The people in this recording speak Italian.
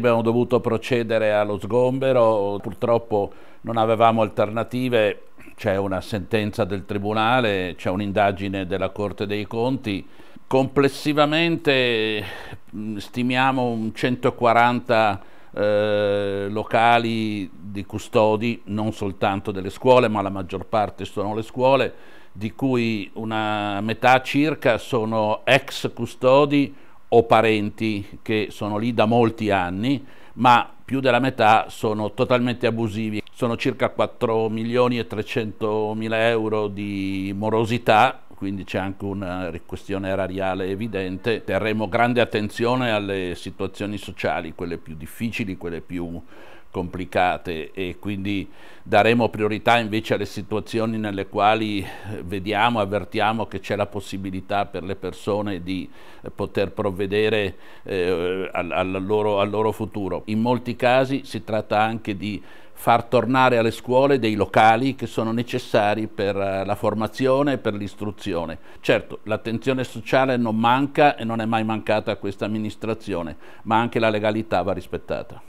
Abbiamo dovuto procedere allo sgombero, purtroppo non avevamo alternative, c'è una sentenza del Tribunale, c'è un'indagine della Corte dei Conti. Complessivamente mm, stimiamo 140 eh, locali di custodi, non soltanto delle scuole, ma la maggior parte sono le scuole, di cui una metà circa sono ex custodi o parenti che sono lì da molti anni, ma più della metà sono totalmente abusivi. Sono circa 4 milioni e 300 mila euro di morosità quindi c'è anche una questione erariale evidente. Terremo grande attenzione alle situazioni sociali, quelle più difficili, quelle più complicate e quindi daremo priorità invece alle situazioni nelle quali eh, vediamo, avvertiamo che c'è la possibilità per le persone di eh, poter provvedere eh, al, al, loro, al loro futuro. In molti casi si tratta anche di far tornare alle scuole dei locali che sono necessari per eh, la formazione e per l'istruzione. Certo, l'attenzione sociale non manca e non è mai mancata a questa amministrazione, ma anche la legalità va rispettata.